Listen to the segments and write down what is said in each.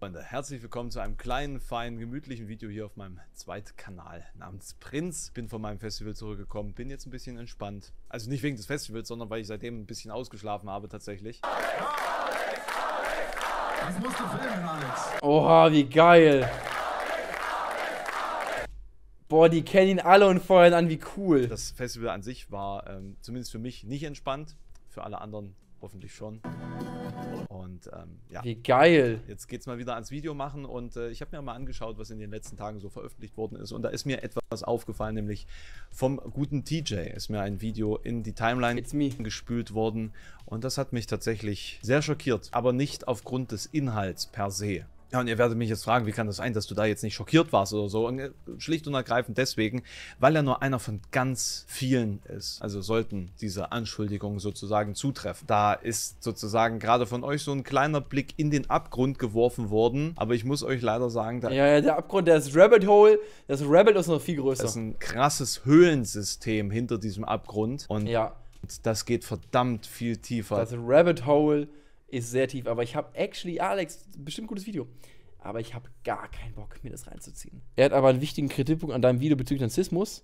Freunde, herzlich willkommen zu einem kleinen, feinen, gemütlichen Video hier auf meinem Zweitkanal namens Prinz. Bin von meinem Festival zurückgekommen, bin jetzt ein bisschen entspannt. Also nicht wegen des Festivals, sondern weil ich seitdem ein bisschen ausgeschlafen habe tatsächlich. Alex, Alex, Alex, das musst du filmen, Alex. Oha, wie geil. Boah, die kennen ihn alle und feuern an, wie cool. Das Festival an sich war ähm, zumindest für mich nicht entspannt, für alle anderen Hoffentlich schon. Und ähm, ja. Wie geil. Jetzt geht's mal wieder ans Video machen und äh, ich habe mir mal angeschaut, was in den letzten Tagen so veröffentlicht worden ist. Und da ist mir etwas aufgefallen, nämlich vom guten TJ ist mir ein Video in die Timeline gespült worden. Und das hat mich tatsächlich sehr schockiert. Aber nicht aufgrund des Inhalts per se. Ja, und ihr werdet mich jetzt fragen, wie kann das sein, dass du da jetzt nicht schockiert warst oder so? Und äh, schlicht und ergreifend deswegen, weil er nur einer von ganz vielen ist. Also sollten diese Anschuldigungen sozusagen zutreffen. Da ist sozusagen gerade von euch so ein kleiner Blick in den Abgrund geworfen worden. Aber ich muss euch leider sagen, da. Ja, ja, der Abgrund, der ist Rabbit Hole. Das Rabbit ist noch viel größer. Das ist ein krasses Höhlensystem hinter diesem Abgrund. Und ja. das geht verdammt viel tiefer. Das Rabbit Hole ist sehr tief. Aber ich habe actually, Alex, bestimmt gutes Video. Aber ich habe gar keinen Bock, mir das reinzuziehen. Er hat aber einen wichtigen Kritikpunkt an deinem Video bezüglich Narzissmus.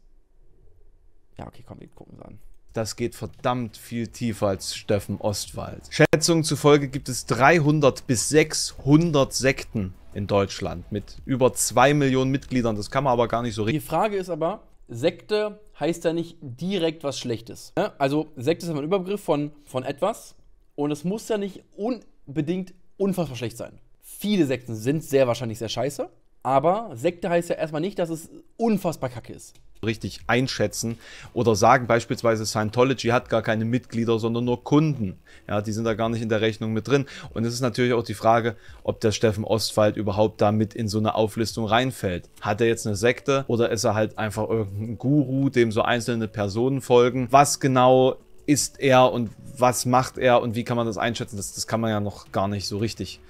Ja, okay, komm, wir gucken es an. Das geht verdammt viel tiefer als Steffen Ostwald. Schätzungen zufolge gibt es 300 bis 600 Sekten in Deutschland mit über 2 Millionen Mitgliedern. Das kann man aber gar nicht so richtig. Die Frage ist aber, Sekte heißt ja nicht direkt was Schlechtes. Ne? Also Sekte ist ein Überbegriff von, von etwas, und es muss ja nicht unbedingt unfassbar schlecht sein. Viele Sekten sind sehr wahrscheinlich sehr scheiße, aber Sekte heißt ja erstmal nicht, dass es unfassbar kacke ist richtig einschätzen oder sagen beispielsweise Scientology hat gar keine Mitglieder, sondern nur Kunden. Ja, die sind da gar nicht in der Rechnung mit drin. Und es ist natürlich auch die Frage, ob der Steffen Ostwald überhaupt da mit in so eine Auflistung reinfällt. Hat er jetzt eine Sekte oder ist er halt einfach irgendein Guru, dem so einzelne Personen folgen? Was genau ist er und was macht er und wie kann man das einschätzen? Das, das kann man ja noch gar nicht so richtig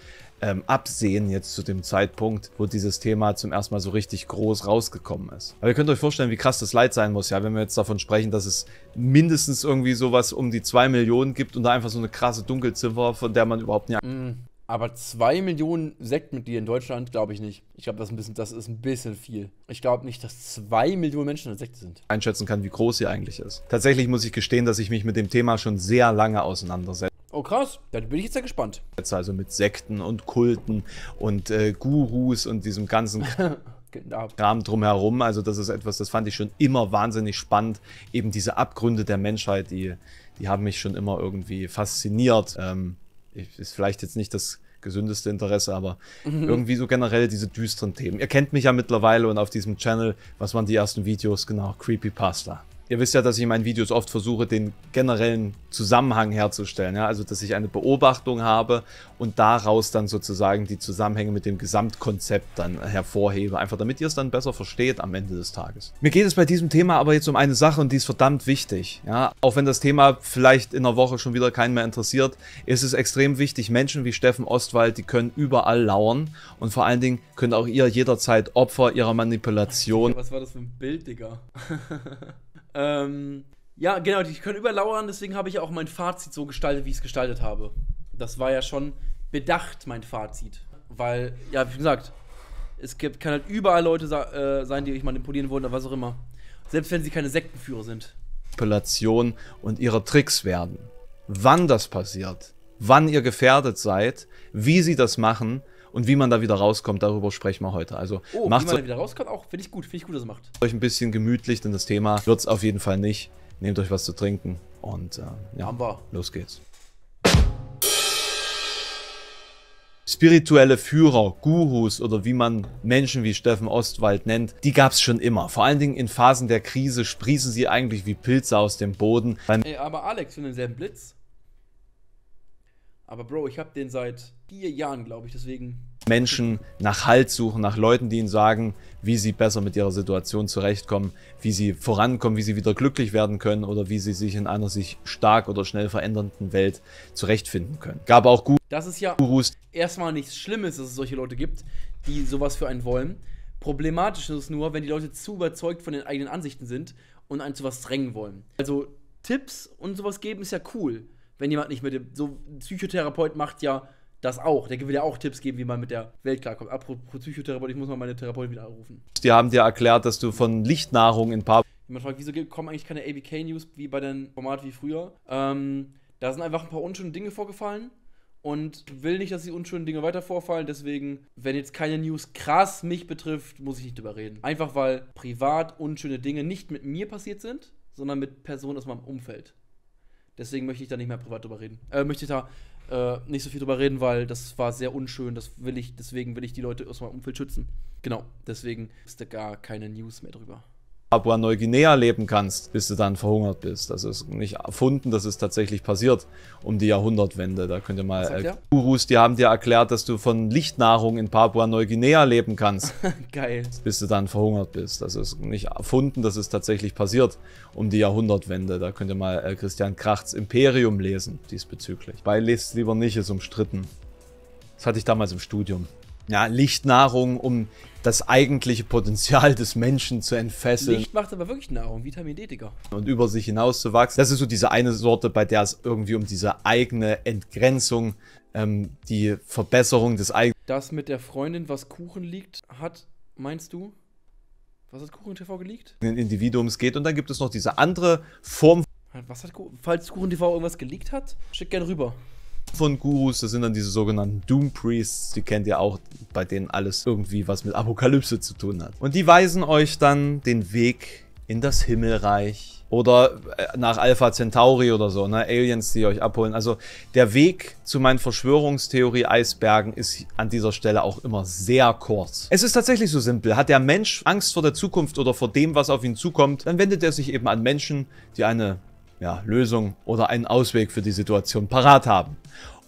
ähm, absehen jetzt zu dem Zeitpunkt, wo dieses Thema zum ersten Mal so richtig groß rausgekommen ist. Aber ihr könnt euch vorstellen, wie krass das Leid sein muss, ja, wenn wir jetzt davon sprechen, dass es mindestens irgendwie sowas um die zwei Millionen gibt und da einfach so eine krasse Dunkelziffer, von der man überhaupt nicht... Mm. Aber zwei Millionen Sektmitglieder in Deutschland glaube ich nicht. Ich glaube, das, das ist ein bisschen viel. Ich glaube nicht, dass zwei Millionen Menschen eine Sekte sind. Einschätzen kann, wie groß sie eigentlich ist. Tatsächlich muss ich gestehen, dass ich mich mit dem Thema schon sehr lange auseinandersetze. Oh krass, da bin ich jetzt sehr gespannt. Also mit Sekten und Kulten und äh, Gurus und diesem ganzen genau. Kram drumherum. Also das ist etwas, das fand ich schon immer wahnsinnig spannend. Eben diese Abgründe der Menschheit, die, die haben mich schon immer irgendwie fasziniert. Ähm, ist vielleicht jetzt nicht das gesündeste Interesse, aber mhm. irgendwie so generell diese düsteren Themen. Ihr kennt mich ja mittlerweile und auf diesem Channel, was waren die ersten Videos? Genau, Creepypasta. Ihr wisst ja, dass ich in meinen Videos oft versuche, den generellen Zusammenhang herzustellen. Ja? Also, dass ich eine Beobachtung habe und daraus dann sozusagen die Zusammenhänge mit dem Gesamtkonzept dann hervorhebe. Einfach damit ihr es dann besser versteht am Ende des Tages. Mir geht es bei diesem Thema aber jetzt um eine Sache und die ist verdammt wichtig. Ja? Auch wenn das Thema vielleicht in einer Woche schon wieder keinen mehr interessiert, ist es extrem wichtig. Menschen wie Steffen Ostwald, die können überall lauern und vor allen Dingen könnt auch ihr jederzeit Opfer ihrer Manipulation. Was war das für ein Bild, Digga? Ähm, ja, genau, die können überlauern, deswegen habe ich auch mein Fazit so gestaltet, wie ich es gestaltet habe. Das war ja schon bedacht, mein Fazit. Weil, ja, wie gesagt, es gibt, kann halt überall Leute äh, sein, die euch manipulieren wollen oder was auch immer. Selbst wenn sie keine Sektenführer sind. Manipulation und ihre Tricks werden. Wann das passiert, wann ihr gefährdet seid, wie sie das machen, und wie man da wieder rauskommt, darüber sprechen wir heute. Also oh, macht wie man da wieder rauskommt, auch finde ich gut, finde ich gut, dass ihr macht. Euch ein bisschen gemütlich, denn das Thema wird es auf jeden Fall nicht. Nehmt euch was zu trinken und äh, ja, Hammer. los geht's. Spirituelle Führer, Gurus oder wie man Menschen wie Steffen Ostwald nennt, die gab es schon immer. Vor allen Dingen in Phasen der Krise sprießen sie eigentlich wie Pilze aus dem Boden. Ey, aber Alex, für denselben Blitz. Aber Bro, ich habe den seit vier Jahren, glaube ich, deswegen. Menschen nach Halt suchen, nach Leuten, die ihnen sagen, wie sie besser mit ihrer Situation zurechtkommen, wie sie vorankommen, wie sie wieder glücklich werden können oder wie sie sich in einer sich stark oder schnell verändernden Welt zurechtfinden können. Gab auch gut. Das ist ja Gurus. erstmal nichts Schlimmes, dass es solche Leute gibt, die sowas für einen wollen. Problematisch ist es nur, wenn die Leute zu überzeugt von den eigenen Ansichten sind und einen zu was drängen wollen. Also Tipps und sowas geben ist ja cool wenn jemand nicht mit dem. So ein Psychotherapeut macht ja das auch. Der will ja auch Tipps geben, wie man mit der Welt klarkommt. Apropos Psychotherapeut, ich muss mal meine Therapeutin wieder anrufen. Die haben dir erklärt, dass du von Lichtnahrung in paar. Jemand fragt, wieso kommen eigentlich keine ABK-News wie bei den Format wie früher? Ähm, da sind einfach ein paar unschöne Dinge vorgefallen und will nicht, dass die unschönen Dinge weiter vorfallen. Deswegen, wenn jetzt keine News krass mich betrifft, muss ich nicht drüber reden. Einfach weil privat unschöne Dinge nicht mit mir passiert sind, sondern mit Personen aus meinem Umfeld. Deswegen möchte ich da nicht mehr privat drüber reden. Äh, möchte ich da äh, nicht so viel drüber reden, weil das war sehr unschön. Das will ich, deswegen will ich die Leute aus meinem Umfeld schützen. Genau, deswegen ist da gar keine News mehr drüber. Papua Neuguinea leben kannst, bis du dann verhungert bist. Das ist nicht erfunden, das ist tatsächlich passiert um die Jahrhundertwende. Da könnt ihr mal äh, Gurus, die haben dir erklärt, dass du von Lichtnahrung in Papua Neuguinea leben kannst. Geil. Bis du dann verhungert bist. Das ist nicht erfunden, das ist tatsächlich passiert um die Jahrhundertwende. Da könnt ihr mal äh, Christian Krachts Imperium lesen diesbezüglich. Bei lest lieber nicht, ist umstritten. Das hatte ich damals im Studium. Ja, Lichtnahrung, um das eigentliche Potenzial des Menschen zu entfesseln. Licht macht aber wirklich Nahrung, Vitamin D, dicker Und über sich hinaus zu wachsen. Das ist so diese eine Sorte, bei der es irgendwie um diese eigene Entgrenzung, ähm, die Verbesserung des eigenen. Das mit der Freundin, was Kuchen liegt, hat, meinst du? Was hat Kuchen TV geleakt? Individuums geht. Und dann gibt es noch diese andere Form. Halt, was hat Kuchen? Falls Kuchen TV irgendwas geleakt hat, schick gerne rüber von Gurus. Das sind dann diese sogenannten Doom Priests. Die kennt ihr auch, bei denen alles irgendwie was mit Apokalypse zu tun hat. Und die weisen euch dann den Weg in das Himmelreich oder äh, nach Alpha Centauri oder so, ne? Aliens, die euch abholen. Also der Weg zu meinen Verschwörungstheorie-Eisbergen ist an dieser Stelle auch immer sehr kurz. Es ist tatsächlich so simpel. Hat der Mensch Angst vor der Zukunft oder vor dem, was auf ihn zukommt, dann wendet er sich eben an Menschen, die eine ja, Lösung oder einen Ausweg für die Situation parat haben.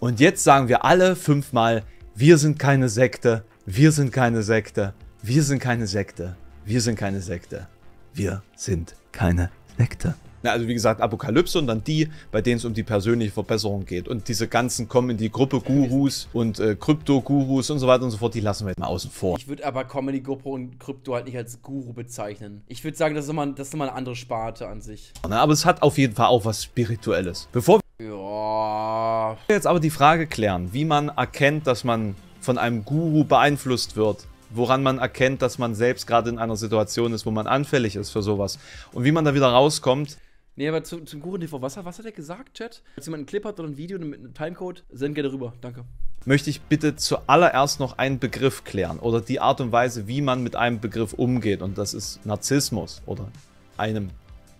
Und jetzt sagen wir alle fünfmal, wir sind keine Sekte, wir sind keine Sekte, wir sind keine Sekte, wir sind keine Sekte, wir sind keine Sekte. Ja, also wie gesagt, Apokalypse und dann die, bei denen es um die persönliche Verbesserung geht. Und diese ganzen kommen in die Gruppe Gurus und äh, Krypto-Gurus und so weiter und so fort, die lassen wir jetzt mal außen vor. Ich würde aber Comedy-Gruppe und Krypto halt nicht als Guru bezeichnen. Ich würde sagen, das ist, nochmal, das ist nochmal eine andere Sparte an sich. Ne, aber es hat auf jeden Fall auch was Spirituelles. Bevor ja. wir jetzt aber die Frage klären, wie man erkennt, dass man von einem Guru beeinflusst wird woran man erkennt, dass man selbst gerade in einer Situation ist, wo man anfällig ist für sowas. Und wie man da wieder rauskommt, Nee, aber zu, zum Kuchen TV, was, was hat er gesagt, Chat? Wenn jemand einen Clip hat oder ein Video mit einem Timecode, send gerne rüber. Danke. Möchte ich bitte zuallererst noch einen Begriff klären oder die Art und Weise, wie man mit einem Begriff umgeht. Und das ist Narzissmus oder einem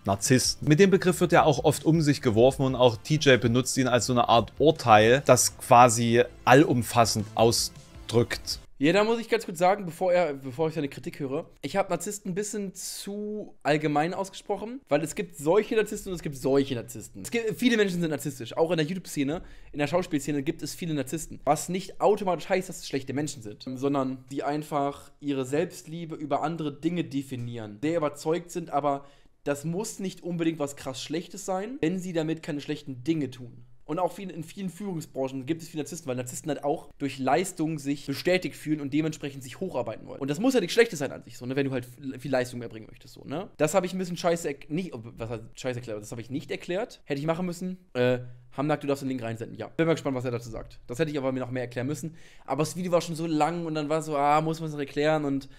Narzissten. Mit dem Begriff wird ja auch oft um sich geworfen und auch TJ benutzt ihn als so eine Art Urteil, das quasi allumfassend ausdrückt. Ja, da muss ich ganz kurz sagen, bevor, er, bevor ich seine Kritik höre, ich habe Narzissten ein bisschen zu allgemein ausgesprochen, weil es gibt solche Narzissten und es gibt solche Narzissten. Es gibt, viele Menschen sind narzisstisch. Auch in der YouTube-Szene, in der Schauspielszene gibt es viele Narzissten. Was nicht automatisch heißt, dass es schlechte Menschen sind, sondern die einfach ihre Selbstliebe über andere Dinge definieren, sehr überzeugt sind, aber das muss nicht unbedingt was krass Schlechtes sein, wenn sie damit keine schlechten Dinge tun. Und auch in vielen Führungsbranchen gibt es viele Narzissten, weil Narzissten halt auch durch Leistung sich bestätigt fühlen und dementsprechend sich hocharbeiten wollen. Und das muss ja nichts Schlechtes sein an sich, so, ne? wenn du halt viel Leistung erbringen möchtest. So, ne? Das habe ich ein bisschen scheiße, nicht, was heißt, scheiße erklärt, das habe ich nicht erklärt. Hätte ich machen müssen. Äh, Hamnack, du darfst den Link reinsenden. Ja. Bin mal gespannt, was er dazu sagt. Das hätte ich aber mir noch mehr erklären müssen. Aber das Video war schon so lang und dann war so, ah, muss man es erklären und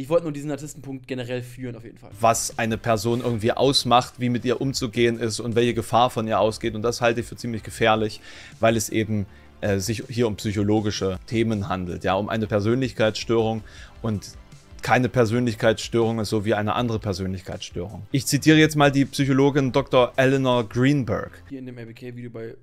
ich wollte nur diesen Narzisstenpunkt generell führen, auf jeden Fall. Was eine Person irgendwie ausmacht, wie mit ihr umzugehen ist und welche Gefahr von ihr ausgeht. Und das halte ich für ziemlich gefährlich, weil es eben äh, sich hier um psychologische Themen handelt, ja, um eine Persönlichkeitsstörung und keine Persönlichkeitsstörung ist so wie eine andere Persönlichkeitsstörung. Ich zitiere jetzt mal die Psychologin Dr. Eleanor Greenberg. Hier in dem abk video bei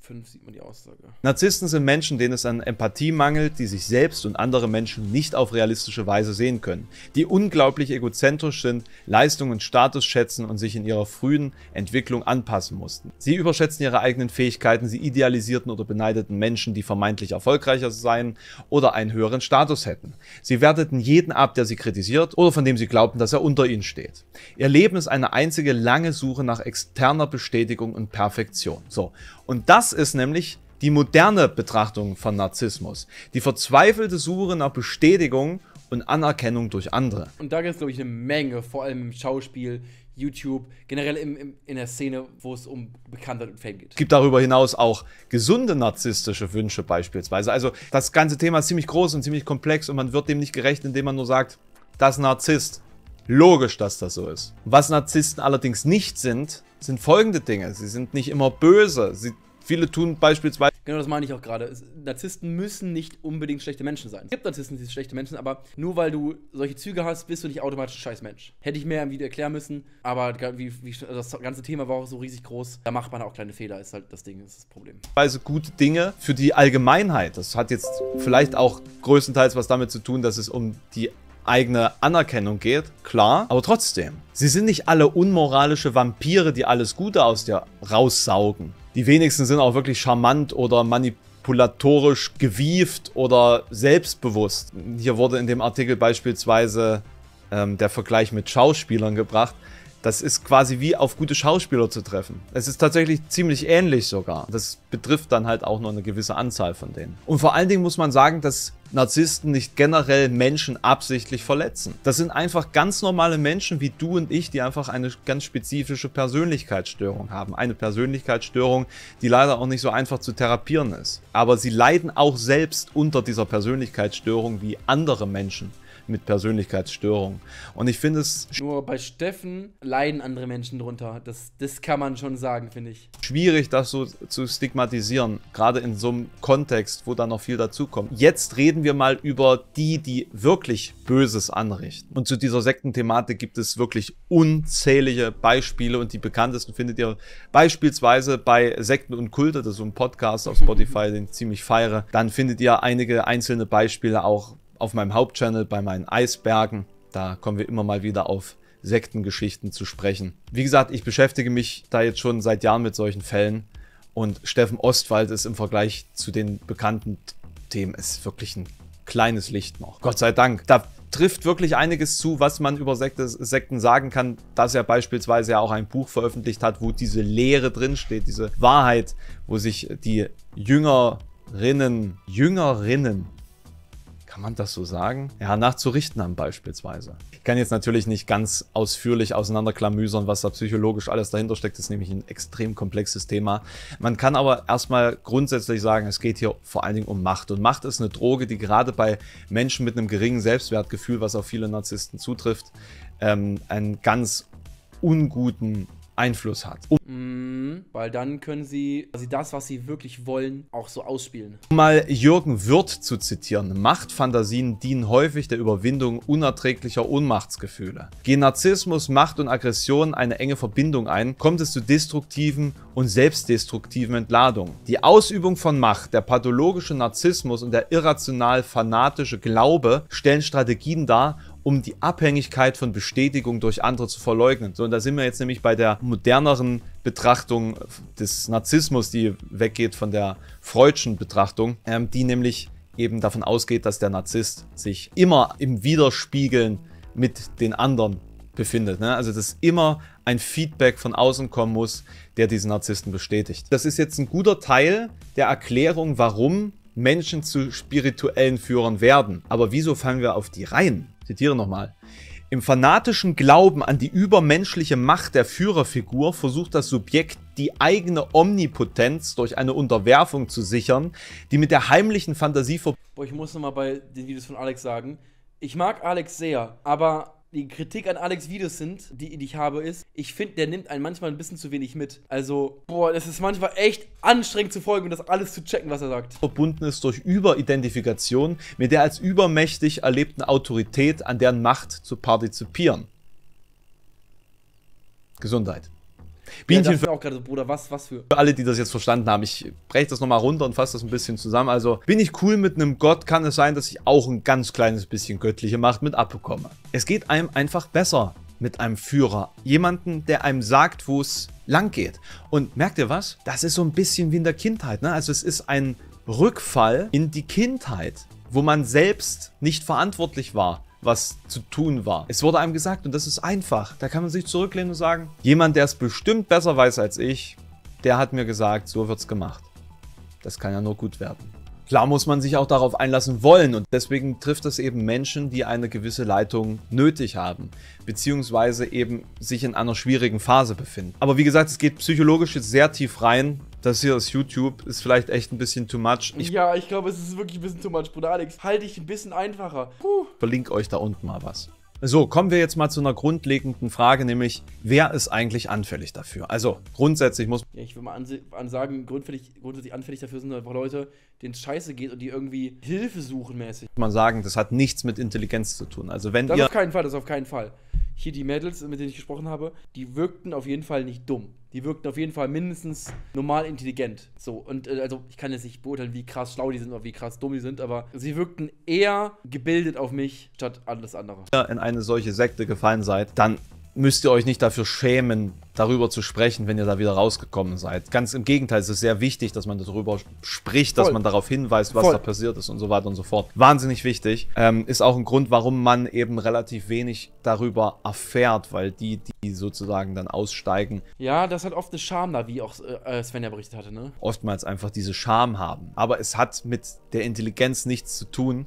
5 sieht man die Aussage. Narzissten sind Menschen, denen es an Empathie mangelt, die sich selbst und andere Menschen nicht auf realistische Weise sehen können, die unglaublich egozentrisch sind, Leistung und Status schätzen und sich in ihrer frühen Entwicklung anpassen mussten. Sie überschätzen ihre eigenen Fähigkeiten, sie idealisierten oder beneideten Menschen, die vermeintlich erfolgreicher seien oder einen höheren Status hätten. Sie werteten jeden ab, der sie kritisiert oder von dem sie glaubten, dass er unter ihnen steht. Ihr Leben ist eine einzige lange Suche nach externer Bestätigung und Perfektion. So, und das ist nämlich die moderne Betrachtung von Narzissmus. Die verzweifelte Suche nach Bestätigung und Anerkennung durch andere. Und da gibt es, glaube ich, eine Menge, vor allem im Schauspiel, YouTube, generell im, im, in der Szene, wo es um Bekanntheit und Fame geht. Es gibt darüber hinaus auch gesunde narzisstische Wünsche beispielsweise. Also das ganze Thema ist ziemlich groß und ziemlich komplex und man wird dem nicht gerecht, indem man nur sagt, das Narzisst. Logisch, dass das so ist. Was Narzissten allerdings nicht sind, sind folgende Dinge. Sie sind nicht immer böse. Sie, viele tun beispielsweise. Genau, das meine ich auch gerade. Narzissten müssen nicht unbedingt schlechte Menschen sein. Es gibt Narzissten, die sind schlechte Menschen, aber nur weil du solche Züge hast, bist du nicht automatisch ein scheiß Mensch. Hätte ich mehr im Video erklären müssen, aber wie, wie, das ganze Thema war auch so riesig groß. Da macht man auch kleine Fehler, ist halt das Ding, ist das Problem. Also gute Dinge für die Allgemeinheit. Das hat jetzt vielleicht auch größtenteils was damit zu tun, dass es um die eigene Anerkennung geht, klar, aber trotzdem. Sie sind nicht alle unmoralische Vampire, die alles Gute aus dir raussaugen. Die wenigsten sind auch wirklich charmant oder manipulatorisch gewieft oder selbstbewusst. Hier wurde in dem Artikel beispielsweise ähm, der Vergleich mit Schauspielern gebracht. Das ist quasi wie auf gute Schauspieler zu treffen. Es ist tatsächlich ziemlich ähnlich sogar. Das betrifft dann halt auch nur eine gewisse Anzahl von denen. Und vor allen Dingen muss man sagen, dass Narzissten nicht generell Menschen absichtlich verletzen. Das sind einfach ganz normale Menschen wie du und ich, die einfach eine ganz spezifische Persönlichkeitsstörung haben. Eine Persönlichkeitsstörung, die leider auch nicht so einfach zu therapieren ist. Aber sie leiden auch selbst unter dieser Persönlichkeitsstörung wie andere Menschen mit Persönlichkeitsstörungen. Und ich finde es. Nur bei Steffen leiden andere Menschen drunter. Das, das kann man schon sagen, finde ich. Schwierig, das so zu stigmatisieren, gerade in so einem Kontext, wo da noch viel dazukommt. Jetzt reden wir mal über die, die wirklich Böses anrichten. Und zu dieser Sektenthematik gibt es wirklich unzählige Beispiele und die bekanntesten findet ihr beispielsweise bei Sekten und Kulte, das ist so ein Podcast auf Spotify, den ich ziemlich feiere. Dann findet ihr einige einzelne Beispiele auch auf meinem Hauptchannel bei meinen Eisbergen. Da kommen wir immer mal wieder auf Sektengeschichten zu sprechen. Wie gesagt, ich beschäftige mich da jetzt schon seit Jahren mit solchen Fällen und Steffen Ostwald ist im Vergleich zu den bekannten Themen ist wirklich ein kleines Licht noch. Gott sei Dank. Da trifft wirklich einiges zu, was man über Sekte, Sekten sagen kann, dass er beispielsweise ja auch ein Buch veröffentlicht hat, wo diese Lehre drinsteht, diese Wahrheit, wo sich die Jüngerinnen, Jüngerinnen, kann man das so sagen? Ja, nachzurichten haben beispielsweise. Ich kann jetzt natürlich nicht ganz ausführlich auseinanderklamüsern, was da psychologisch alles dahinter steckt. Das ist nämlich ein extrem komplexes Thema. Man kann aber erstmal grundsätzlich sagen, es geht hier vor allen Dingen um Macht. Und Macht ist eine Droge, die gerade bei Menschen mit einem geringen Selbstwertgefühl, was auf viele Narzissten zutrifft, ähm, einen ganz unguten Einfluss hat. Mhm, weil dann können sie also das, was sie wirklich wollen, auch so ausspielen. Um mal Jürgen Wirth zu zitieren, Machtfantasien dienen häufig der Überwindung unerträglicher Ohnmachtsgefühle. Gehen Narzissmus, Macht und Aggression eine enge Verbindung ein, kommt es zu destruktiven und selbstdestruktiven Entladungen. Die Ausübung von Macht, der pathologische Narzissmus und der irrational fanatische Glaube stellen Strategien dar, um die Abhängigkeit von Bestätigung durch andere zu verleugnen. So, und da sind wir jetzt nämlich bei der moderneren Betrachtung des Narzissmus, die weggeht von der Freudschen Betrachtung, ähm, die nämlich eben davon ausgeht, dass der Narzisst sich immer im Widerspiegeln mit den anderen befindet. Ne? Also dass immer ein Feedback von außen kommen muss, der diesen Narzissten bestätigt. Das ist jetzt ein guter Teil der Erklärung, warum Menschen zu spirituellen Führern werden. Aber wieso fallen wir auf die rein? Zitiere nochmal. Im fanatischen Glauben an die übermenschliche Macht der Führerfigur versucht das Subjekt die eigene Omnipotenz durch eine Unterwerfung zu sichern, die mit der heimlichen Fantasie verbunden ist. Boah, ich muss nochmal bei den Videos von Alex sagen, ich mag Alex sehr, aber die Kritik an Alex Videos sind, die, die ich habe, ist, ich finde, der nimmt einen manchmal ein bisschen zu wenig mit. Also, boah, es ist manchmal echt anstrengend zu folgen und das alles zu checken, was er sagt. Verbunden ist durch Überidentifikation mit der als übermächtig erlebten Autorität, an deren Macht zu partizipieren. Gesundheit. Bienchen ja, für, auch gerade, Bruder, was, was für. Für alle, die das jetzt verstanden haben, ich breche das nochmal runter und fasse das ein bisschen zusammen. Also, bin ich cool mit einem Gott, kann es sein, dass ich auch ein ganz kleines bisschen göttliche Macht mit abbekomme. Es geht einem einfach besser mit einem Führer. Jemanden, der einem sagt, wo es lang geht. Und merkt ihr was? Das ist so ein bisschen wie in der Kindheit. Ne? Also es ist ein Rückfall in die Kindheit, wo man selbst nicht verantwortlich war was zu tun war. Es wurde einem gesagt und das ist einfach. Da kann man sich zurücklehnen und sagen, jemand, der es bestimmt besser weiß als ich, der hat mir gesagt, so wird es gemacht. Das kann ja nur gut werden. Klar muss man sich auch darauf einlassen wollen und deswegen trifft das eben Menschen, die eine gewisse Leitung nötig haben, beziehungsweise eben sich in einer schwierigen Phase befinden. Aber wie gesagt, es geht psychologisch jetzt sehr tief rein das hier aus YouTube ist vielleicht echt ein bisschen too much. Ich ja, ich glaube, es ist wirklich ein bisschen too much, Bruder Alex. Halte ich ein bisschen einfacher. Puh. Verlinke euch da unten mal was. So, kommen wir jetzt mal zu einer grundlegenden Frage, nämlich wer ist eigentlich anfällig dafür? Also grundsätzlich muss. Ja, ich würde mal ansagen, grundsätzlich, grundsätzlich anfällig dafür sind einfach Leute, denen es scheiße geht und die irgendwie Hilfe suchen mäßig. Man sagen, das hat nichts mit Intelligenz zu tun. Also wenn das ihr. auf keinen Fall, das auf keinen Fall hier die Mädels, mit denen ich gesprochen habe, die wirkten auf jeden Fall nicht dumm. Die wirkten auf jeden Fall mindestens normal intelligent. So, und äh, also ich kann jetzt nicht beurteilen, wie krass schlau die sind oder wie krass dumm die sind, aber sie wirkten eher gebildet auf mich statt alles andere. Wenn ihr in eine solche Sekte gefallen seid, dann müsst ihr euch nicht dafür schämen, darüber zu sprechen, wenn ihr da wieder rausgekommen seid. Ganz im Gegenteil, es ist sehr wichtig, dass man darüber spricht, dass man darauf hinweist, was Voll. da passiert ist und so weiter und so fort. Wahnsinnig wichtig. Ähm, ist auch ein Grund, warum man eben relativ wenig darüber erfährt, weil die, die sozusagen dann aussteigen. Ja, das hat oft eine Scham da, wie auch äh, äh Sven ja berichtet hatte, ne? Oftmals einfach diese Scham haben. Aber es hat mit der Intelligenz nichts zu tun.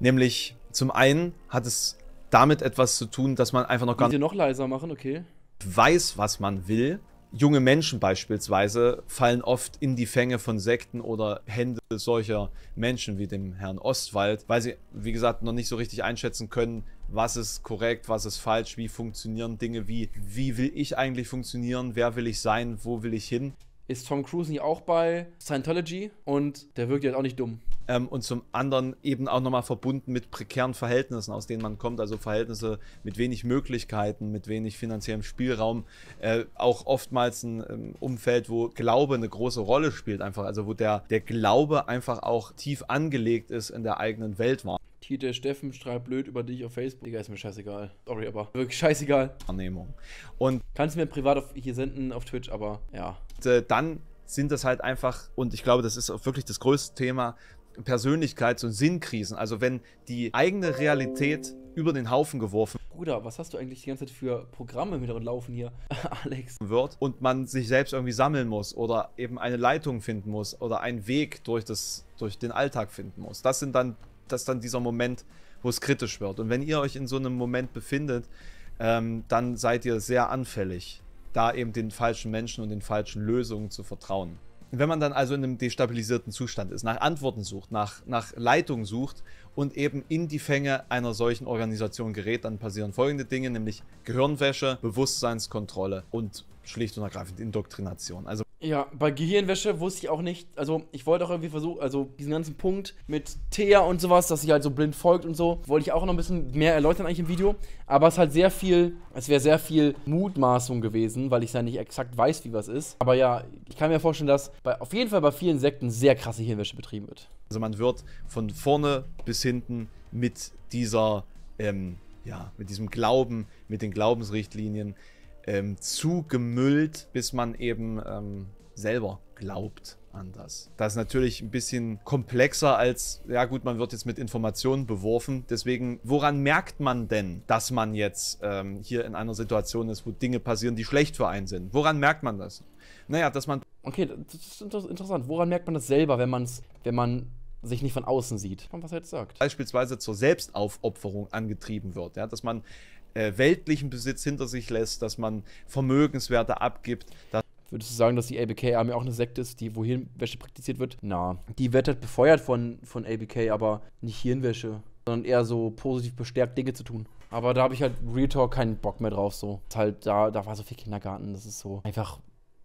Nämlich, zum einen hat es damit etwas zu tun, dass man einfach noch gar nicht. noch leiser machen, okay weiß, was man will. Junge Menschen beispielsweise fallen oft in die Fänge von Sekten oder Hände solcher Menschen wie dem Herrn Ostwald, weil sie, wie gesagt, noch nicht so richtig einschätzen können, was ist korrekt, was ist falsch, wie funktionieren Dinge, wie, wie will ich eigentlich funktionieren, wer will ich sein, wo will ich hin ist Tom Cruise nicht auch bei Scientology und der wirkt jetzt auch nicht dumm. Ähm, und zum anderen eben auch nochmal verbunden mit prekären Verhältnissen, aus denen man kommt, also Verhältnisse mit wenig Möglichkeiten, mit wenig finanziellem Spielraum, äh, auch oftmals ein ähm, Umfeld, wo Glaube eine große Rolle spielt, einfach, also wo der, der Glaube einfach auch tief angelegt ist in der eigenen Welt war. Tite Steffen schreibt blöd über dich auf Facebook. Digga, ist mir scheißegal. Sorry, aber wirklich scheißegal. Wahrnehmung. Und kannst du mir privat auf, hier senden auf Twitch, aber ja. Und, äh, dann sind das halt einfach, und ich glaube, das ist auch wirklich das größte Thema, Persönlichkeits- und Sinnkrisen. Also wenn die eigene Realität über den Haufen geworfen. Bruder, was hast du eigentlich die ganze Zeit für Programme im Hintergrund laufen hier, Alex? Wird und man sich selbst irgendwie sammeln muss oder eben eine Leitung finden muss oder einen Weg durch, das, durch den Alltag finden muss. Das sind dann das ist dann dieser Moment, wo es kritisch wird. Und wenn ihr euch in so einem Moment befindet, ähm, dann seid ihr sehr anfällig, da eben den falschen Menschen und den falschen Lösungen zu vertrauen. Wenn man dann also in einem destabilisierten Zustand ist, nach Antworten sucht, nach, nach Leitungen sucht und eben in die Fänge einer solchen Organisation gerät, dann passieren folgende Dinge, nämlich Gehirnwäsche, Bewusstseinskontrolle und schlicht und ergreifend Indoktrination. Also ja, bei Gehirnwäsche wusste ich auch nicht, also ich wollte auch irgendwie versuchen, also diesen ganzen Punkt mit Thea und sowas, dass sie halt so blind folgt und so, wollte ich auch noch ein bisschen mehr erläutern eigentlich im Video, aber es ist halt sehr viel, es wäre sehr viel Mutmaßung gewesen, weil ich es ja nicht exakt weiß, wie was ist. Aber ja, ich kann mir vorstellen, dass bei, auf jeden Fall bei vielen Sekten sehr krasse Gehirnwäsche betrieben wird. Also man wird von vorne bis hinten mit dieser, ähm, ja, mit diesem Glauben, mit den Glaubensrichtlinien ähm, zugemüllt, bis man eben ähm, selber glaubt an das. Das ist natürlich ein bisschen komplexer als, ja gut, man wird jetzt mit Informationen beworfen. Deswegen, woran merkt man denn, dass man jetzt ähm, hier in einer Situation ist, wo Dinge passieren, die schlecht für einen sind? Woran merkt man das? Naja, dass man... Okay, das ist interessant. Woran merkt man das selber, wenn, man's, wenn man sich nicht von außen sieht. Und was er jetzt sagt. Beispielsweise zur Selbstaufopferung angetrieben wird. Ja? Dass man äh, weltlichen Besitz hinter sich lässt, dass man Vermögenswerte abgibt. Würdest du sagen, dass die ABK-Armee auch eine Sekte ist, die wo Hirnwäsche praktiziert wird? Na, die wird halt befeuert von, von ABK, aber nicht Hirnwäsche, sondern eher so positiv bestärkt Dinge zu tun. Aber da habe ich halt Real Talk keinen Bock mehr drauf, so. halt, da, da war so viel Kindergarten, das ist so einfach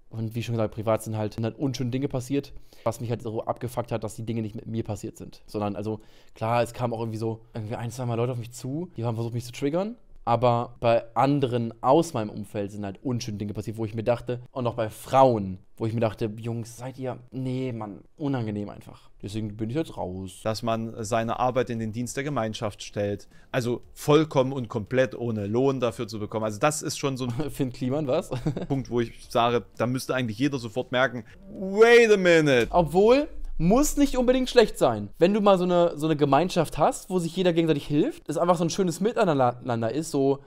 und wie schon gesagt, privat sind halt, sind halt unschöne Dinge passiert, was mich halt so abgefuckt hat, dass die Dinge nicht mit mir passiert sind. Sondern, also klar, es kamen auch irgendwie so irgendwie ein, zwei Mal Leute auf mich zu, die haben versucht, mich zu triggern aber bei anderen aus meinem Umfeld sind halt unschöne Dinge passiert, wo ich mir dachte, und auch bei Frauen, wo ich mir dachte, Jungs, seid ihr, nee, Mann, unangenehm einfach. Deswegen bin ich jetzt raus. Dass man seine Arbeit in den Dienst der Gemeinschaft stellt. Also vollkommen und komplett ohne Lohn dafür zu bekommen. Also das ist schon so ein Finn Kliman, was? Punkt, wo ich sage, da müsste eigentlich jeder sofort merken, wait a minute. Obwohl, muss nicht unbedingt schlecht sein. Wenn du mal so eine, so eine Gemeinschaft hast, wo sich jeder gegenseitig hilft, es einfach so ein schönes Miteinander ist, so,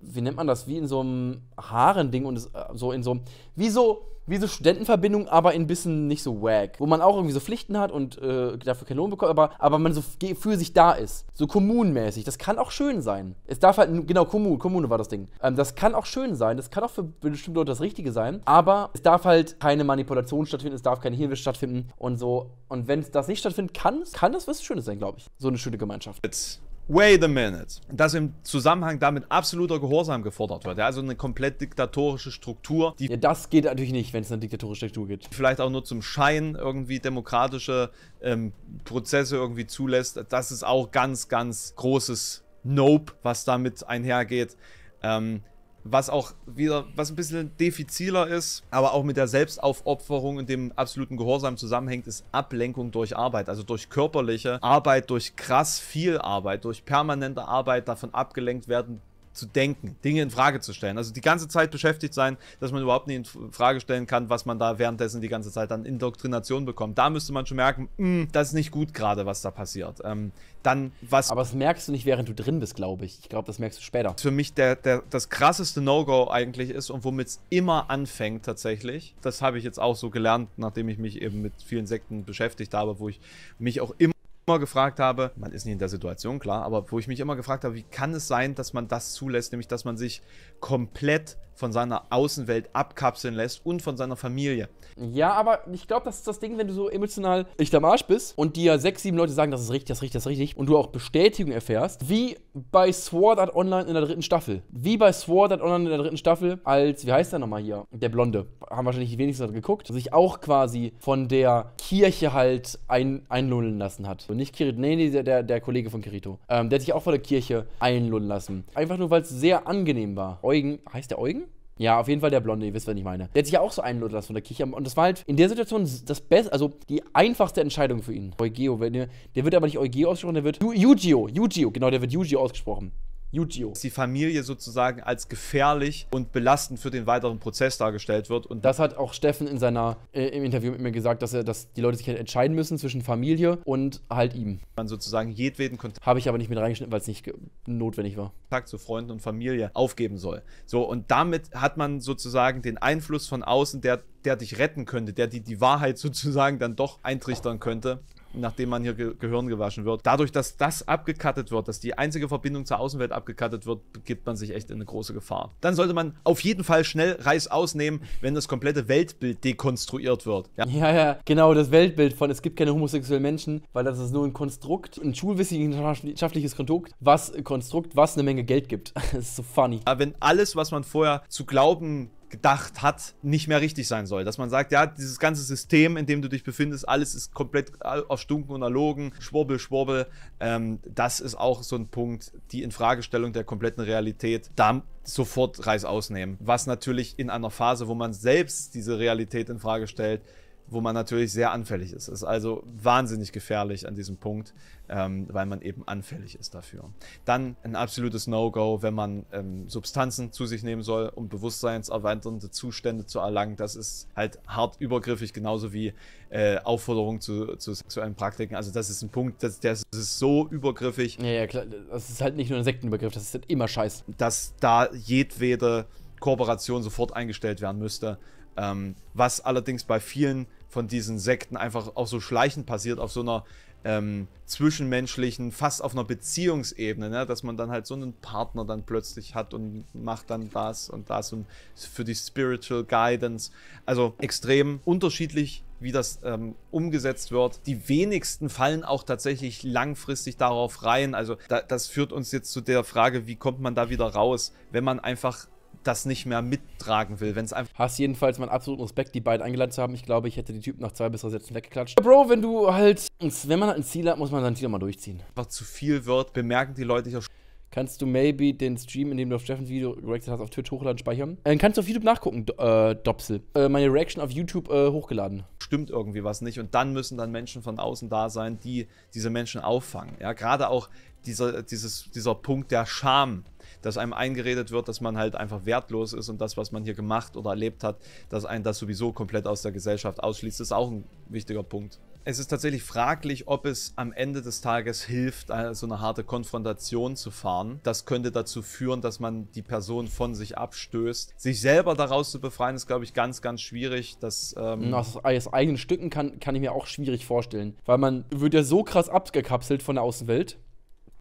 wie nennt man das, wie in so einem Haarending und äh, so in so, wie so, wie so Studentenverbindung, aber ein bisschen nicht so wack. Wo man auch irgendwie so Pflichten hat und äh, dafür keinen Lohn bekommt, aber, aber man so für sich da ist. So kommunenmäßig. Das kann auch schön sein. Es darf halt, genau, Kommune, Kommune war das Ding. Ähm, das kann auch schön sein. Das kann auch für bestimmte Leute das Richtige sein. Aber es darf halt keine Manipulation stattfinden. Es darf keine Hilfe stattfinden und so. Und wenn das nicht stattfinden kann, kann das was Schönes sein, glaube ich. So eine schöne Gemeinschaft. Jetzt Wait a minute. Dass im Zusammenhang damit absoluter Gehorsam gefordert wird. Ja, also eine komplett diktatorische Struktur. ja, das geht natürlich nicht, wenn es eine diktatorische Struktur gibt. Vielleicht auch nur zum Schein irgendwie demokratische ähm, Prozesse irgendwie zulässt. Das ist auch ganz, ganz großes Nope, was damit einhergeht. Ähm, was auch wieder, was ein bisschen defiziler ist, aber auch mit der Selbstaufopferung und dem absoluten Gehorsam zusammenhängt, ist Ablenkung durch Arbeit, also durch körperliche Arbeit, durch krass viel Arbeit, durch permanente Arbeit davon abgelenkt werden, zu denken, Dinge in Frage zu stellen. Also die ganze Zeit beschäftigt sein, dass man überhaupt nicht in Frage stellen kann, was man da währenddessen die ganze Zeit dann Indoktrination bekommt. Da müsste man schon merken, mh, hm, das ist nicht gut gerade, was da passiert. Ähm, dann was. Aber das merkst du nicht, während du drin bist, glaube ich. Ich glaube, das merkst du später. Für mich der, der das krasseste No-Go eigentlich ist und womit es immer anfängt tatsächlich. Das habe ich jetzt auch so gelernt, nachdem ich mich eben mit vielen Sekten beschäftigt habe, wo ich mich auch immer immer gefragt habe, man ist nicht in der Situation, klar, aber wo ich mich immer gefragt habe, wie kann es sein, dass man das zulässt, nämlich dass man sich komplett von seiner Außenwelt abkapseln lässt und von seiner Familie. Ja, aber ich glaube, das ist das Ding, wenn du so emotional echt am Arsch bist und dir sechs, sieben Leute sagen, das ist richtig, das ist richtig, das ist richtig und du auch Bestätigung erfährst, wie bei Sword Art Online in der dritten Staffel. Wie bei Sword Art Online in der dritten Staffel, als, wie heißt der nochmal hier? Der Blonde. Haben wahrscheinlich die wenigsten geguckt. Sich auch quasi von der Kirche halt ein, einlullen lassen hat. Und also nicht Kirito, nee, nee, der, der Kollege von Kirito. Ähm, der hat sich auch von der Kirche einlullen lassen. Einfach nur, weil es sehr angenehm war. Eugen, heißt der Eugen? Ja, auf jeden Fall der Blonde, ihr wisst, was ich meine. Der hat sich ja auch so einlullen lassen von der Kicher. Und das war halt in der Situation das Beste, also die einfachste Entscheidung für ihn. Eugeo, der, der wird aber nicht Eugeo ausgesprochen, der wird Yu-Gi-Oh! Yu-Gi-Oh! Genau, der wird Yu-Gi-Oh! ausgesprochen. Yu-Gi-Oh! Dass die Familie sozusagen als gefährlich und belastend für den weiteren Prozess dargestellt wird. Und das hat auch Steffen in seiner, äh, im Interview mit mir gesagt, dass, er, dass die Leute sich halt entscheiden müssen zwischen Familie und halt ihm. Man sozusagen jedweden Kontakt. Habe ich aber nicht mit reingeschnitten, weil es nicht notwendig war. Kontakt zu Freunden und Familie aufgeben soll. So, und damit hat man sozusagen den Einfluss von außen, der, der dich retten könnte, der dir die Wahrheit sozusagen dann doch eintrichtern könnte nachdem man hier Ge Gehirn gewaschen wird. Dadurch, dass das abgekattet wird, dass die einzige Verbindung zur Außenwelt abgekattet wird, begibt man sich echt in eine große Gefahr. Dann sollte man auf jeden Fall schnell Reis ausnehmen, wenn das komplette Weltbild dekonstruiert wird. Ja, ja, ja genau, das Weltbild von es gibt keine homosexuellen Menschen, weil das ist nur ein Konstrukt, ein schulwissenschaftliches Konstrukt, was Konstrukt, was eine Menge Geld gibt. das ist so funny. Ja, wenn alles, was man vorher zu glauben gedacht hat, nicht mehr richtig sein soll. Dass man sagt, ja, dieses ganze System, in dem du dich befindest, alles ist komplett erstunken und erlogen, schwurbel, schwurbel. Ähm, das ist auch so ein Punkt, die Infragestellung der kompletten Realität. Da sofort Reis ausnehmen. Was natürlich in einer Phase, wo man selbst diese Realität in Frage stellt, wo man natürlich sehr anfällig ist. Es Ist also wahnsinnig gefährlich an diesem Punkt, ähm, weil man eben anfällig ist dafür. Dann ein absolutes No-Go, wenn man ähm, Substanzen zu sich nehmen soll, um bewusstseinserweiternde Zustände zu erlangen. Das ist halt hart übergriffig, genauso wie äh, Aufforderung zu, zu sexuellen Praktiken. Also das ist ein Punkt, das, das ist so übergriffig. Ja, ja, klar. Das ist halt nicht nur ein Sektenübergriff, das ist halt immer scheiße. Dass da jedwede Kooperation sofort eingestellt werden müsste ähm, was allerdings bei vielen von diesen Sekten einfach auch so schleichend passiert, auf so einer ähm, zwischenmenschlichen, fast auf einer Beziehungsebene, ne? dass man dann halt so einen Partner dann plötzlich hat und macht dann das und das und für die Spiritual Guidance. Also extrem unterschiedlich wie das ähm, umgesetzt wird. Die wenigsten fallen auch tatsächlich langfristig darauf rein. Also da, das führt uns jetzt zu der Frage, wie kommt man da wieder raus, wenn man einfach das nicht mehr mittragen will, wenn es einfach. Hast jedenfalls meinen absoluten Respekt, die beiden eingeladen zu haben. Ich glaube, ich hätte die Typen nach zwei bis drei Sätzen weggeklatscht. Bro, wenn du halt, wenn man halt ein Ziel hat, muss man sein Ziel mal durchziehen. Einfach zu viel wird, bemerken die Leute ja auch. Kannst du maybe den Stream, in dem du auf Steffens Video reacted hast, auf Twitch hochladen, speichern? Äh, kannst du auf YouTube nachgucken, D äh, Dopsel. Äh, meine Reaction auf YouTube äh, hochgeladen. Stimmt irgendwie was nicht. Und dann müssen dann Menschen von außen da sein, die diese Menschen auffangen. Ja, gerade auch dieser, dieses, dieser Punkt der Scham, dass einem eingeredet wird, dass man halt einfach wertlos ist und das, was man hier gemacht oder erlebt hat, dass einen das sowieso komplett aus der Gesellschaft ausschließt, ist auch ein wichtiger Punkt. Es ist tatsächlich fraglich, ob es am Ende des Tages hilft, so also eine harte Konfrontation zu fahren. Das könnte dazu führen, dass man die Person von sich abstößt. Sich selber daraus zu befreien, ist, glaube ich, ganz, ganz schwierig. Das, ähm Aus, aus eigenen Stücken kann, kann ich mir auch schwierig vorstellen, weil man wird ja so krass abgekapselt von der Außenwelt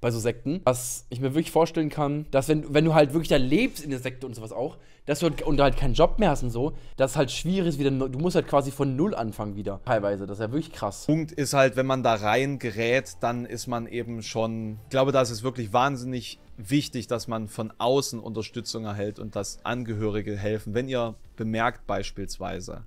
bei so Sekten, dass ich mir wirklich vorstellen kann, dass wenn, wenn du halt wirklich da lebst in der Sekte und sowas auch, dass du halt, und halt keinen Job mehr hast und so, dass es halt schwierig ist, wieder, du musst halt quasi von Null anfangen wieder, teilweise. Das ist ja wirklich krass. Punkt ist halt, wenn man da rein gerät, dann ist man eben schon, ich glaube, da ist es wirklich wahnsinnig wichtig, dass man von außen Unterstützung erhält und dass Angehörige helfen. Wenn ihr bemerkt beispielsweise,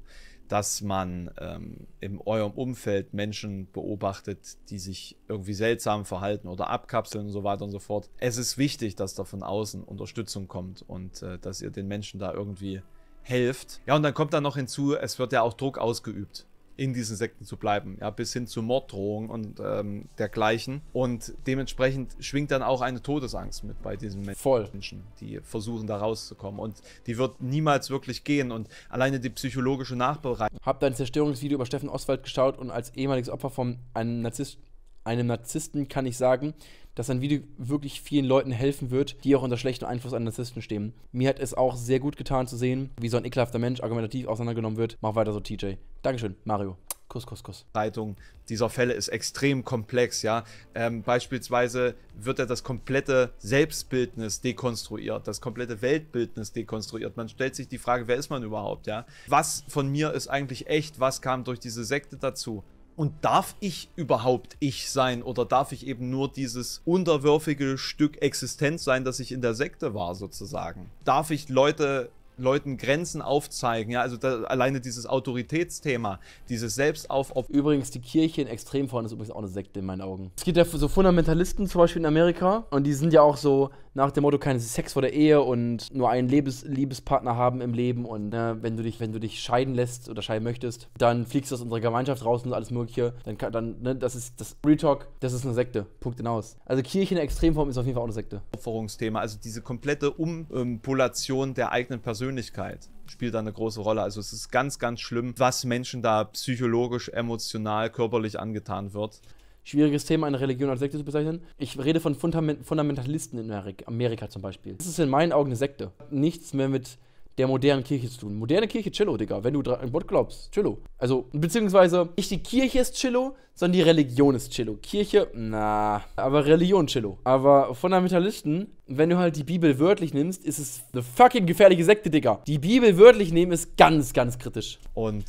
dass man ähm, in eurem Umfeld Menschen beobachtet, die sich irgendwie seltsam verhalten oder abkapseln und so weiter und so fort. Es ist wichtig, dass da von außen Unterstützung kommt und äh, dass ihr den Menschen da irgendwie helft. Ja, und dann kommt da noch hinzu, es wird ja auch Druck ausgeübt in diesen Sekten zu bleiben, ja, bis hin zu Morddrohungen und ähm, dergleichen. Und dementsprechend schwingt dann auch eine Todesangst mit bei diesen Menschen, Voll. Menschen die versuchen da rauszukommen. Und die wird niemals wirklich gehen. Und alleine die psychologische Nachbereitung. Hab dein Zerstörungsvideo über Steffen Oswald geschaut und als ehemaliges Opfer von einem Narzissten einem Narzissten kann ich sagen, dass ein Video wirklich vielen Leuten helfen wird, die auch unter schlechtem Einfluss an Narzissten stehen. Mir hat es auch sehr gut getan zu sehen, wie so ein ekelhafter Mensch argumentativ auseinandergenommen wird. Mach weiter so, TJ. Dankeschön, Mario. Kuss, Kuss, Kuss. Leitung dieser Fälle ist extrem komplex, ja. Ähm, beispielsweise wird ja das komplette Selbstbildnis dekonstruiert, das komplette Weltbildnis dekonstruiert. Man stellt sich die Frage, wer ist man überhaupt, ja? Was von mir ist eigentlich echt? Was kam durch diese Sekte dazu? Und darf ich überhaupt ich sein oder darf ich eben nur dieses unterwürfige Stück Existenz sein, das ich in der Sekte war sozusagen? Darf ich Leute Leuten Grenzen aufzeigen. Ja, also da, alleine dieses Autoritätsthema, dieses Selbstaufopfer. Übrigens, die Kirche in Extremform ist übrigens auch eine Sekte in meinen Augen. Es gibt ja so Fundamentalisten zum Beispiel in Amerika und die sind ja auch so, nach dem Motto, keinen Sex vor der Ehe und nur einen Lebens Liebespartner haben im Leben und ne, wenn du dich, wenn du dich scheiden lässt oder scheiden möchtest, dann fliegst du aus unserer Gemeinschaft raus und alles mögliche. Dann, dann ne, das ist das Retalk, das ist eine Sekte. Punkt hinaus. Also Kirche in der Extremform ist auf jeden Fall auch eine Sekte. Opferungsthema, also diese komplette Umpolation der eigenen Persönlichkeit spielt da eine große Rolle. Also es ist ganz, ganz schlimm, was Menschen da psychologisch, emotional, körperlich angetan wird schwieriges Thema, eine Religion als Sekte zu bezeichnen. Ich rede von Fundament Fundamentalisten in Amerika zum Beispiel. Das ist in meinen Augen eine Sekte. Nichts mehr mit der modernen Kirche zu tun. Moderne Kirche, Chillo, Digga. Wenn du an Gott glaubst, Chillo. Also, beziehungsweise, nicht die Kirche ist Chillo, sondern die Religion ist Chillo. Kirche, na, aber Religion Chillo. Aber Fundamentalisten, wenn du halt die Bibel wörtlich nimmst, ist es eine fucking gefährliche Sekte, Digga. Die Bibel wörtlich nehmen ist ganz, ganz kritisch. Und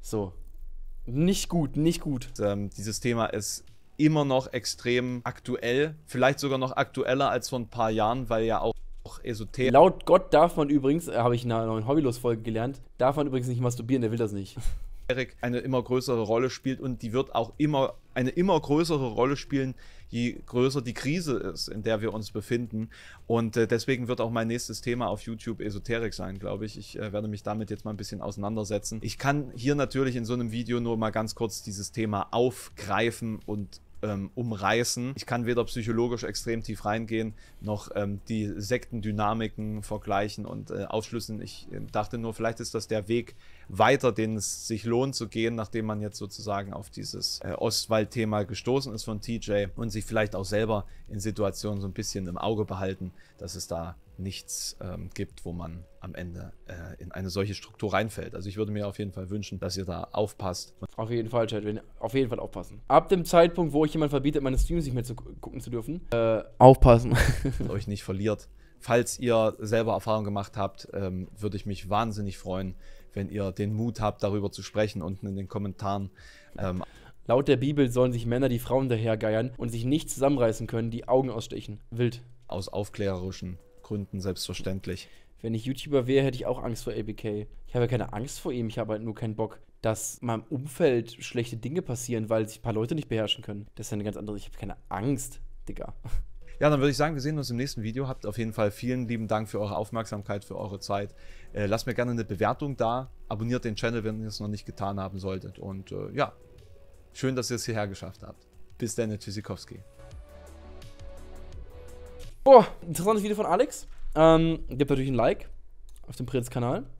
so. Nicht gut, nicht gut. Ähm, dieses Thema ist immer noch extrem aktuell. Vielleicht sogar noch aktueller als vor ein paar Jahren, weil ja auch Esoterik. Laut Gott darf man übrigens, äh, habe ich in einer neuen Hobbylos-Folge gelernt, darf man übrigens nicht masturbieren, der will das nicht. Eine immer größere Rolle spielt und die wird auch immer eine immer größere Rolle spielen, je größer die Krise ist, in der wir uns befinden. Und äh, deswegen wird auch mein nächstes Thema auf YouTube Esoterik sein, glaube ich. Ich äh, werde mich damit jetzt mal ein bisschen auseinandersetzen. Ich kann hier natürlich in so einem Video nur mal ganz kurz dieses Thema aufgreifen und ähm, umreißen. Ich kann weder psychologisch extrem tief reingehen, noch ähm, die Sektendynamiken vergleichen und äh, aufschlüsseln. Ich ähm, dachte nur, vielleicht ist das der Weg weiter, den es sich lohnt zu gehen, nachdem man jetzt sozusagen auf dieses äh, Ostwald-Thema gestoßen ist von TJ und sich vielleicht auch selber in Situationen so ein bisschen im Auge behalten, dass es da nichts ähm, gibt, wo man am Ende äh, in eine solche Struktur reinfällt. Also ich würde mir auf jeden Fall wünschen, dass ihr da aufpasst. Auf jeden Fall, Chat, auf jeden Fall aufpassen. Ab dem Zeitpunkt, wo ich jemand verbietet, meine Streams nicht mehr zu gucken zu dürfen, äh, aufpassen. und euch nicht verliert. Falls ihr selber Erfahrung gemacht habt, ähm, würde ich mich wahnsinnig freuen, wenn ihr den Mut habt, darüber zu sprechen, unten in den Kommentaren. Ähm, Laut der Bibel sollen sich Männer die Frauen dahergeiern und sich nicht zusammenreißen können, die Augen ausstechen. Wild. Aus aufklärerischen Gründen selbstverständlich. Wenn ich YouTuber wäre, hätte ich auch Angst vor ABK. Ich habe ja keine Angst vor ihm, ich habe halt nur keinen Bock, dass meinem Umfeld schlechte Dinge passieren, weil sich ein paar Leute nicht beherrschen können. Das ist ja eine ganz andere. Ich habe keine Angst, Digga. Ja, dann würde ich sagen, wir sehen uns im nächsten Video. Habt auf jeden Fall vielen lieben Dank für eure Aufmerksamkeit, für eure Zeit. Äh, lasst mir gerne eine Bewertung da. Abonniert den Channel, wenn ihr es noch nicht getan haben solltet. Und äh, ja, schön, dass ihr es hierher geschafft habt. Bis dann, Tschüssikowski. Boah, interessantes Video von Alex. Ähm, gebt natürlich ein Like auf dem Prinz-Kanal.